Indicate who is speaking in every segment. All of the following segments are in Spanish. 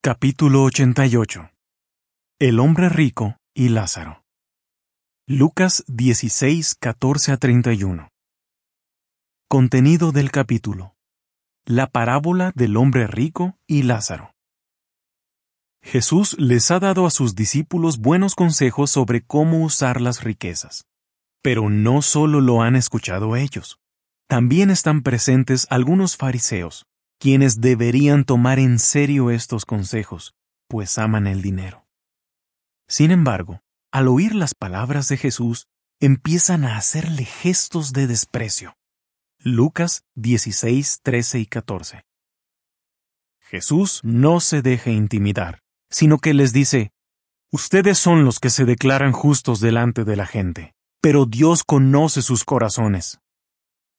Speaker 1: Capítulo 88 El hombre rico y Lázaro Lucas 16, 14 a 31 Contenido del capítulo La parábola del hombre rico y Lázaro Jesús les ha dado a sus discípulos buenos consejos sobre cómo usar las riquezas. Pero no solo lo han escuchado ellos, también están presentes algunos fariseos, quienes deberían tomar en serio estos consejos, pues aman el dinero. Sin embargo, al oír las palabras de Jesús, empiezan a hacerle gestos de desprecio. Lucas 16, 13 y 14. Jesús no se deja intimidar, sino que les dice, Ustedes son los que se declaran justos delante de la gente, pero Dios conoce sus corazones,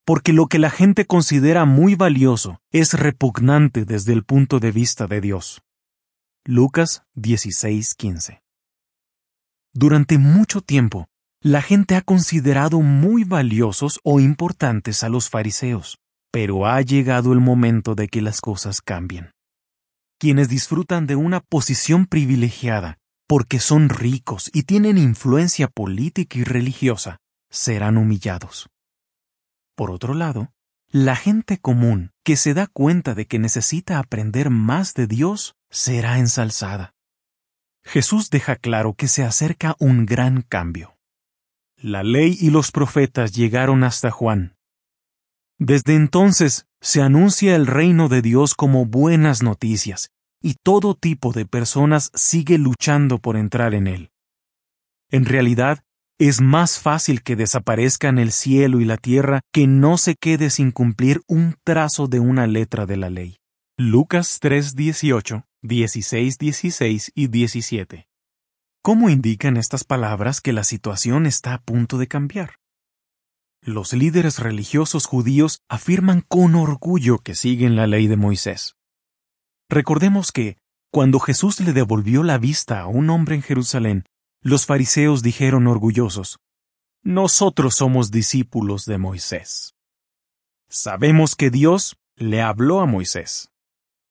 Speaker 1: porque lo que la gente considera muy valioso es repugnante desde el punto de vista de Dios. Lucas 16:15 Durante mucho tiempo, la gente ha considerado muy valiosos o importantes a los fariseos, pero ha llegado el momento de que las cosas cambien. Quienes disfrutan de una posición privilegiada, porque son ricos y tienen influencia política y religiosa, serán humillados. Por otro lado, la gente común que se da cuenta de que necesita aprender más de Dios será ensalzada. Jesús deja claro que se acerca un gran cambio. La ley y los profetas llegaron hasta Juan. Desde entonces se anuncia el reino de Dios como buenas noticias, y todo tipo de personas sigue luchando por entrar en él. En realidad, es más fácil que desaparezcan el cielo y la tierra que no se quede sin cumplir un trazo de una letra de la ley. Lucas 3:18, 16 y 17. ¿Cómo indican estas palabras que la situación está a punto de cambiar? Los líderes religiosos judíos afirman con orgullo que siguen la ley de Moisés. Recordemos que, cuando Jesús le devolvió la vista a un hombre en Jerusalén los fariseos dijeron orgullosos, Nosotros somos discípulos de Moisés. Sabemos que Dios le habló a Moisés.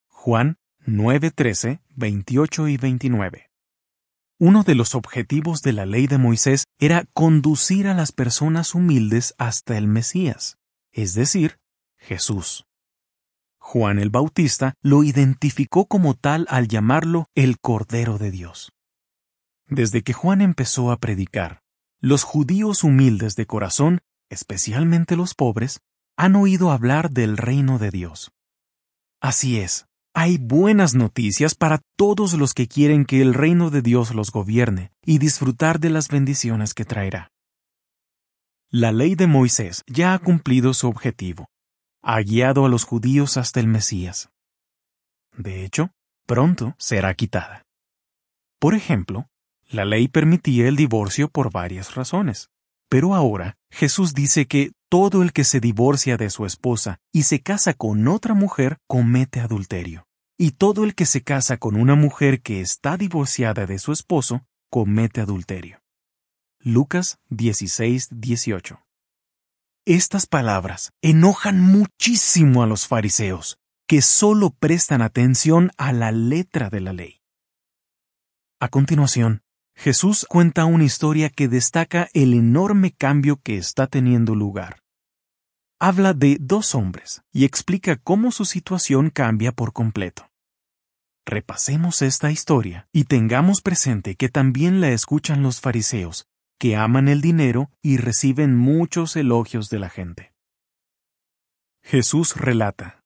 Speaker 1: Juan 9:13, 28 y 29. Uno de los objetivos de la ley de Moisés era conducir a las personas humildes hasta el Mesías, es decir, Jesús. Juan el Bautista lo identificó como tal al llamarlo el Cordero de Dios. Desde que Juan empezó a predicar, los judíos humildes de corazón, especialmente los pobres, han oído hablar del reino de Dios. Así es, hay buenas noticias para todos los que quieren que el reino de Dios los gobierne y disfrutar de las bendiciones que traerá. La ley de Moisés ya ha cumplido su objetivo. Ha guiado a los judíos hasta el Mesías. De hecho, pronto será quitada. Por ejemplo, la ley permitía el divorcio por varias razones. Pero ahora Jesús dice que todo el que se divorcia de su esposa y se casa con otra mujer comete adulterio. Y todo el que se casa con una mujer que está divorciada de su esposo comete adulterio. Lucas 16, 18. Estas palabras enojan muchísimo a los fariseos, que solo prestan atención a la letra de la ley. A continuación, Jesús cuenta una historia que destaca el enorme cambio que está teniendo lugar. Habla de dos hombres y explica cómo su situación cambia por completo. Repasemos esta historia y tengamos presente que también la escuchan los fariseos, que aman el dinero y reciben muchos elogios de la gente. Jesús relata,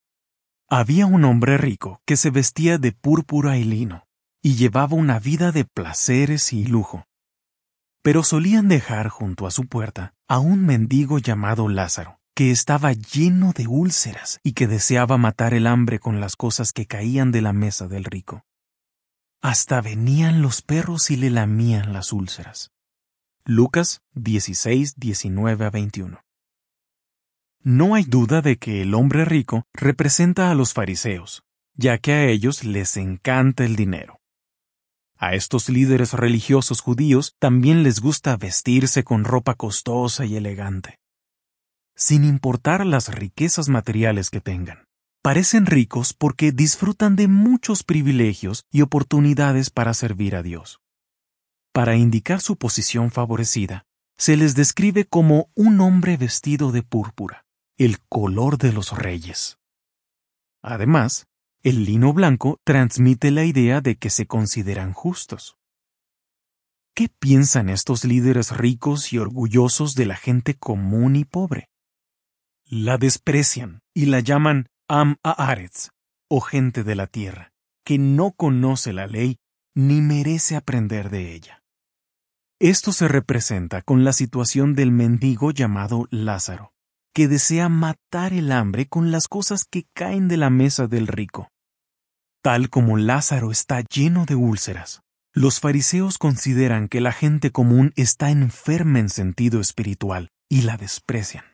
Speaker 1: Había un hombre rico que se vestía de púrpura y lino y llevaba una vida de placeres y lujo. Pero solían dejar junto a su puerta a un mendigo llamado Lázaro, que estaba lleno de úlceras y que deseaba matar el hambre con las cosas que caían de la mesa del rico. Hasta venían los perros y le lamían las úlceras. Lucas 16, 19 a 21. No hay duda de que el hombre rico representa a los fariseos, ya que a ellos les encanta el dinero. A estos líderes religiosos judíos también les gusta vestirse con ropa costosa y elegante. Sin importar las riquezas materiales que tengan, parecen ricos porque disfrutan de muchos privilegios y oportunidades para servir a Dios. Para indicar su posición favorecida, se les describe como un hombre vestido de púrpura, el color de los reyes. Además, el lino blanco transmite la idea de que se consideran justos. ¿Qué piensan estos líderes ricos y orgullosos de la gente común y pobre? La desprecian y la llaman Am Aaretz, o gente de la tierra, que no conoce la ley ni merece aprender de ella. Esto se representa con la situación del mendigo llamado Lázaro, que desea matar el hambre con las cosas que caen de la mesa del rico. Tal como Lázaro está lleno de úlceras, los fariseos consideran que la gente común está enferma en sentido espiritual y la desprecian.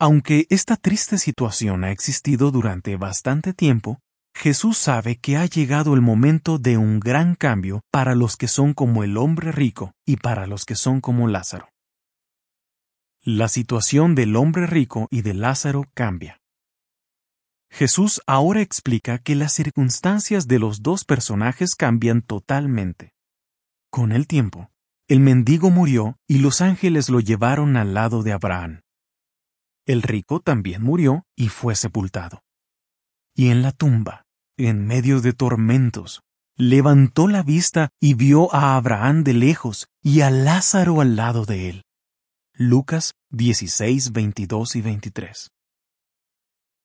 Speaker 1: Aunque esta triste situación ha existido durante bastante tiempo, Jesús sabe que ha llegado el momento de un gran cambio para los que son como el hombre rico y para los que son como Lázaro. La situación del hombre rico y de Lázaro cambia. Jesús ahora explica que las circunstancias de los dos personajes cambian totalmente. Con el tiempo, el mendigo murió y los ángeles lo llevaron al lado de Abraham. El rico también murió y fue sepultado. Y en la tumba, en medio de tormentos, levantó la vista y vio a Abraham de lejos y a Lázaro al lado de él. Lucas 16, 22 y 23.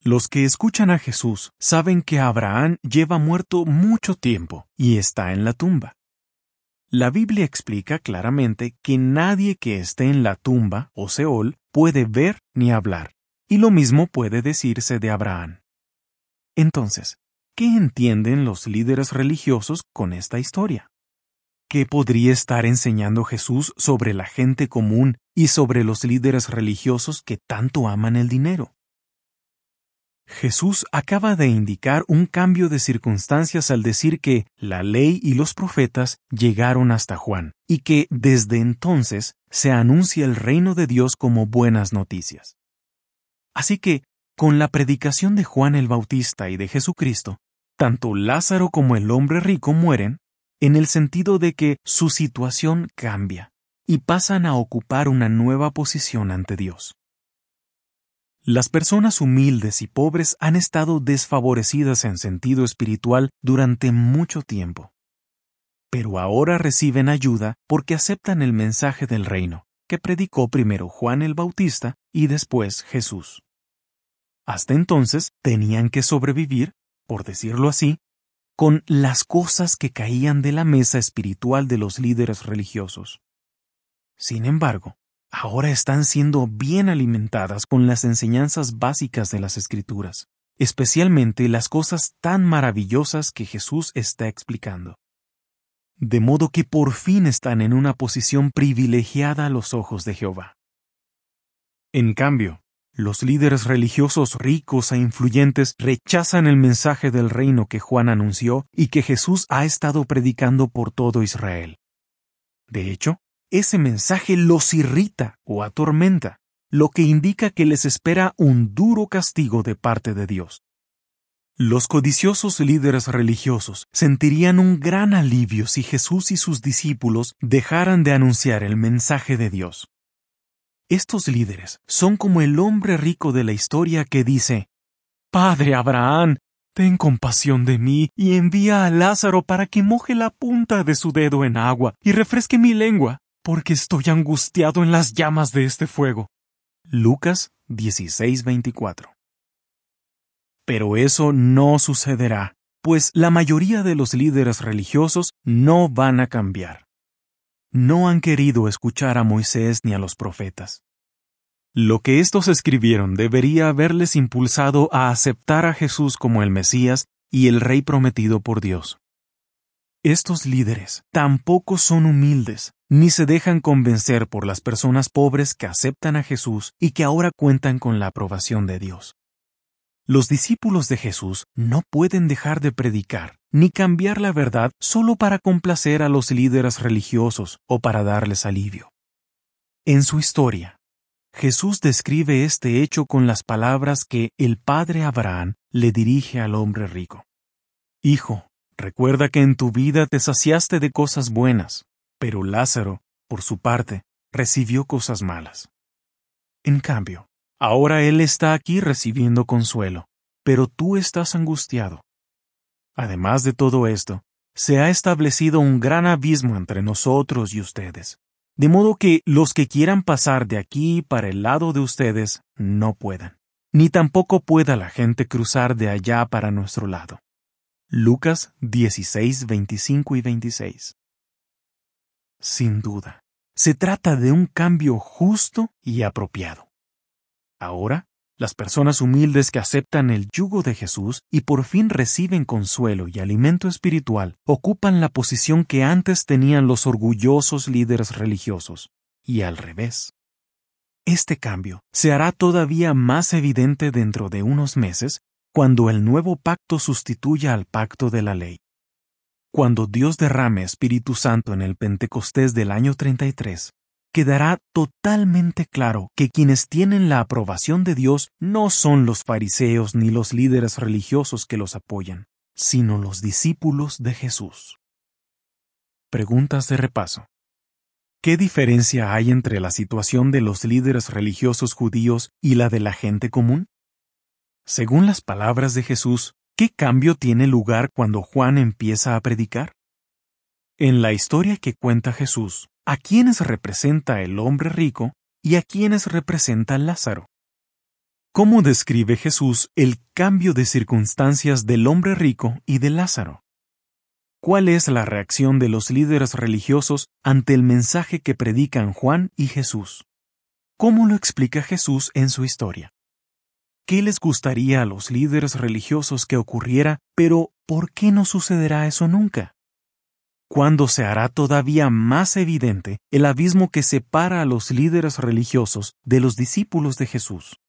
Speaker 1: Los que escuchan a Jesús saben que Abraham lleva muerto mucho tiempo y está en la tumba. La Biblia explica claramente que nadie que esté en la tumba o Seol puede ver ni hablar, y lo mismo puede decirse de Abraham. Entonces, ¿qué entienden los líderes religiosos con esta historia? ¿Qué podría estar enseñando Jesús sobre la gente común y sobre los líderes religiosos que tanto aman el dinero? Jesús acaba de indicar un cambio de circunstancias al decir que la ley y los profetas llegaron hasta Juan, y que desde entonces se anuncia el reino de Dios como buenas noticias. Así que, con la predicación de Juan el Bautista y de Jesucristo, tanto Lázaro como el hombre rico mueren, en el sentido de que su situación cambia, y pasan a ocupar una nueva posición ante Dios. Las personas humildes y pobres han estado desfavorecidas en sentido espiritual durante mucho tiempo. Pero ahora reciben ayuda porque aceptan el mensaje del reino, que predicó primero Juan el Bautista y después Jesús. Hasta entonces tenían que sobrevivir, por decirlo así, con las cosas que caían de la mesa espiritual de los líderes religiosos. Sin embargo, ahora están siendo bien alimentadas con las enseñanzas básicas de las Escrituras, especialmente las cosas tan maravillosas que Jesús está explicando. De modo que por fin están en una posición privilegiada a los ojos de Jehová. En cambio, los líderes religiosos ricos e influyentes rechazan el mensaje del reino que Juan anunció y que Jesús ha estado predicando por todo Israel. De hecho, ese mensaje los irrita o atormenta, lo que indica que les espera un duro castigo de parte de Dios. Los codiciosos líderes religiosos sentirían un gran alivio si Jesús y sus discípulos dejaran de anunciar el mensaje de Dios. Estos líderes son como el hombre rico de la historia que dice, Padre Abraham, ten compasión de mí y envía a Lázaro para que moje la punta de su dedo en agua y refresque mi lengua, porque estoy angustiado en las llamas de este fuego. Lucas 16:24. Pero eso no sucederá, pues la mayoría de los líderes religiosos no van a cambiar. No han querido escuchar a Moisés ni a los profetas. Lo que estos escribieron debería haberles impulsado a aceptar a Jesús como el Mesías y el Rey prometido por Dios. Estos líderes tampoco son humildes, ni se dejan convencer por las personas pobres que aceptan a Jesús y que ahora cuentan con la aprobación de Dios. Los discípulos de Jesús no pueden dejar de predicar, ni cambiar la verdad solo para complacer a los líderes religiosos o para darles alivio. En su historia, Jesús describe este hecho con las palabras que el padre Abraham le dirige al hombre rico. Hijo, recuerda que en tu vida te saciaste de cosas buenas, pero Lázaro, por su parte, recibió cosas malas. En cambio, ahora él está aquí recibiendo consuelo, pero tú estás angustiado. Además de todo esto, se ha establecido un gran abismo entre nosotros y ustedes, de modo que los que quieran pasar de aquí para el lado de ustedes no puedan, ni tampoco pueda la gente cruzar de allá para nuestro lado. Lucas 16, 25 y 26 sin duda, se trata de un cambio justo y apropiado. Ahora, las personas humildes que aceptan el yugo de Jesús y por fin reciben consuelo y alimento espiritual ocupan la posición que antes tenían los orgullosos líderes religiosos, y al revés. Este cambio se hará todavía más evidente dentro de unos meses cuando el nuevo pacto sustituya al pacto de la ley. Cuando Dios derrame Espíritu Santo en el Pentecostés del año 33, quedará totalmente claro que quienes tienen la aprobación de Dios no son los fariseos ni los líderes religiosos que los apoyan, sino los discípulos de Jesús. Preguntas de repaso. ¿Qué diferencia hay entre la situación de los líderes religiosos judíos y la de la gente común? Según las palabras de Jesús, ¿Qué cambio tiene lugar cuando Juan empieza a predicar? En la historia que cuenta Jesús, ¿a quiénes representa el hombre rico y a quiénes representa Lázaro? ¿Cómo describe Jesús el cambio de circunstancias del hombre rico y de Lázaro? ¿Cuál es la reacción de los líderes religiosos ante el mensaje que predican Juan y Jesús? ¿Cómo lo explica Jesús en su historia? ¿Qué les gustaría a los líderes religiosos que ocurriera, pero por qué no sucederá eso nunca? ¿Cuándo se hará todavía más evidente el abismo que separa a los líderes religiosos de los discípulos de Jesús.